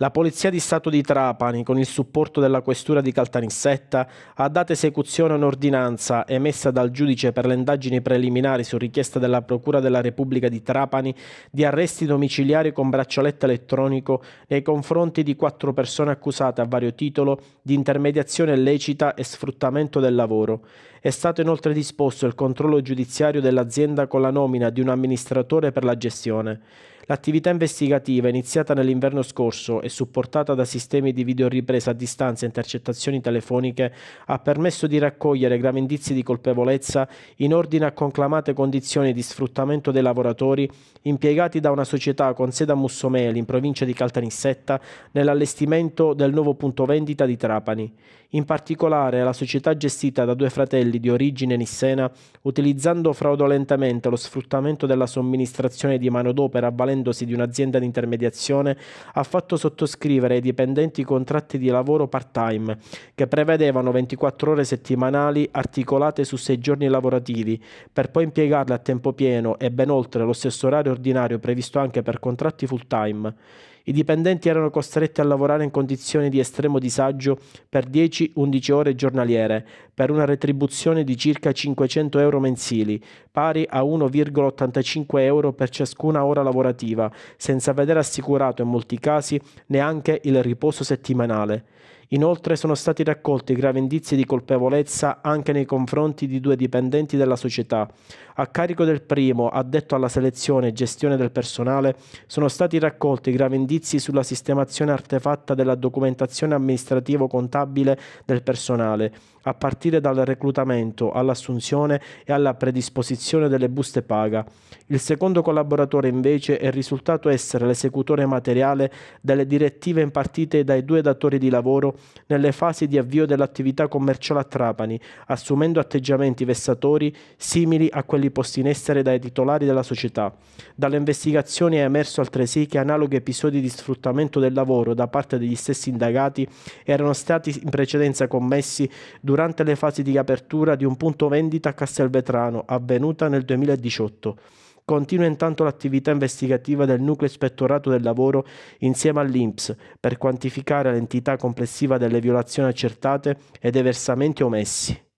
La Polizia di Stato di Trapani, con il supporto della Questura di Caltanissetta, ha dato esecuzione a un'ordinanza emessa dal giudice per le indagini preliminari su richiesta della Procura della Repubblica di Trapani di arresti domiciliari con braccialetto elettronico nei confronti di quattro persone accusate a vario titolo di intermediazione illecita e sfruttamento del lavoro. È stato inoltre disposto il controllo giudiziario dell'azienda con la nomina di un amministratore per la gestione. L'attività investigativa, iniziata nell'inverno scorso e supportata da sistemi di videoripresa a distanza e intercettazioni telefoniche, ha permesso di raccogliere gravi indizi di colpevolezza in ordine a conclamate condizioni di sfruttamento dei lavoratori impiegati da una società con sede a Mussomeli, in provincia di Caltanissetta, nell'allestimento del nuovo punto vendita di Trapani. In particolare, la società gestita da due fratelli di origine nissena, utilizzando fraudolentemente lo sfruttamento della somministrazione di manodopera valente avvalendosi di un'azienda di intermediazione, ha fatto sottoscrivere ai dipendenti contratti di lavoro part-time che prevedevano 24 ore settimanali articolate su sei giorni lavorativi, per poi impiegarle a tempo pieno e ben oltre lo stesso orario ordinario previsto anche per contratti full-time. I dipendenti erano costretti a lavorare in condizioni di estremo disagio per 10-11 ore giornaliere, per una retribuzione di circa 500 euro mensili, pari a 1,85 euro per ciascuna ora lavorativa, senza vedere assicurato in molti casi neanche il riposo settimanale. Inoltre sono stati raccolti gravi indizi di colpevolezza anche nei confronti di due dipendenti della società. A carico del primo, addetto alla selezione e gestione del personale, sono stati raccolti gravi indizi sulla sistemazione artefatta della documentazione amministrativo-contabile del personale, a partire dal reclutamento, all'assunzione e alla predisposizione delle buste paga. Il secondo collaboratore invece è risultato essere l'esecutore materiale delle direttive impartite dai due datori di lavoro nelle fasi di avvio dell'attività commerciale a Trapani, assumendo atteggiamenti vessatori simili a quelli posti in essere dai titolari della società. Dalle investigazioni è emerso altresì che analoghi episodi di sfruttamento del lavoro da parte degli stessi indagati erano stati in precedenza commessi durante le fasi di apertura di un punto vendita a Castelvetrano, avvenuta nel 2018. Continua intanto l'attività investigativa del Nucleo Ispettorato del Lavoro insieme all'INPS per quantificare l'entità complessiva delle violazioni accertate e dei versamenti omessi.